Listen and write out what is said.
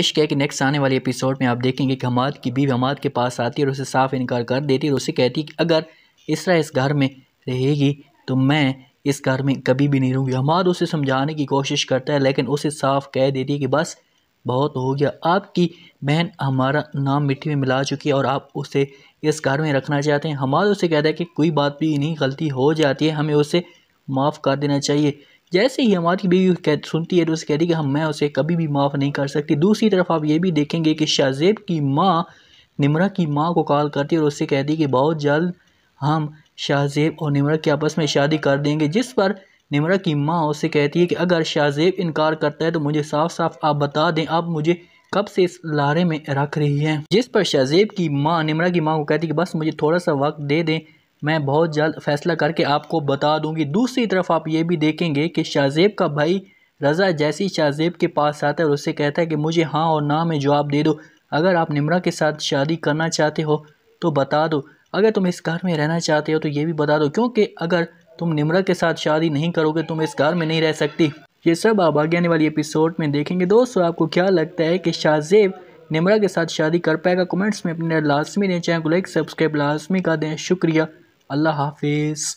इश्क है कि नेक्स्ट आने वाले एपिसोड में आप देखेंगे कि हमाद की बीवी हमाद के पास आती है और उसे साफ इनकार कर देती है और उसे कहती है कि अगर इसरा इस घर में रहेगी तो मैं इस घर में कभी भी नहीं रहूँगी हमाद उसे समझाने की कोशिश करता है लेकिन उसे साफ कह देती है कि बस बहुत हो गया आपकी बहन हमारा नाम मिट्टी में मिला चुकी है और आप उसे इस घर में रखना चाहते हैं हमारा उसे कहता है कि कोई बात भी नहीं गलती हो जाती है हमें उसे माफ़ कर देना चाहिए जैसे ही हमारी बीवी सुनती है तो उसे कहती है कि हम मैं उसे कभी भी माफ़ नहीं कर सकती दूसरी तरफ आप ये भी देखेंगे कि शाहजेब की माँ निमरा की माँ को कॉल करती है और उससे कहती है कि बहुत जल्द हम शाहजेब और निमरा की आपस में शादी कर देंगे जिस पर निमरा की माँ उससे कहती है कि अगर शाहजेब इनकार करता है तो मुझे साफ साफ आप बता दें आप मुझे कब से इस लारे में रख रही हैं जिस पर शाहजेब की माँ निमरा की माँ को कहती है कि बस मुझे थोड़ा सा वक्त दे दें मैं बहुत जल्द फैसला करके आपको बता दूंगी दूसरी तरफ आप ये भी देखेंगे कि शाहजेब का भाई रज़ा जैसे ही शाहजेब के पास आता है और उससे कहता है कि मुझे हाँ और ना में जवाब दे दो अगर आप निमरा के साथ शादी करना चाहते हो तो बता दो अगर तुम इस घर में रहना चाहते हो तो ये भी बता दो क्योंकि अगर तुम निमरा के साथ शादी नहीं करोगे तुम इस घर में नहीं रह सकती ये सब आप आगे आने वाली एपिसोड में देखेंगे दोस्तों आपको क्या लगता है कि शाहजेब निमरा के साथ शादी कर पाएगा कमेंट्स में अपने लाजमी दें चैनल को लाइक सब्सक्राइब लाजमी का दें शुक्रिया अल्लाह हाफिज़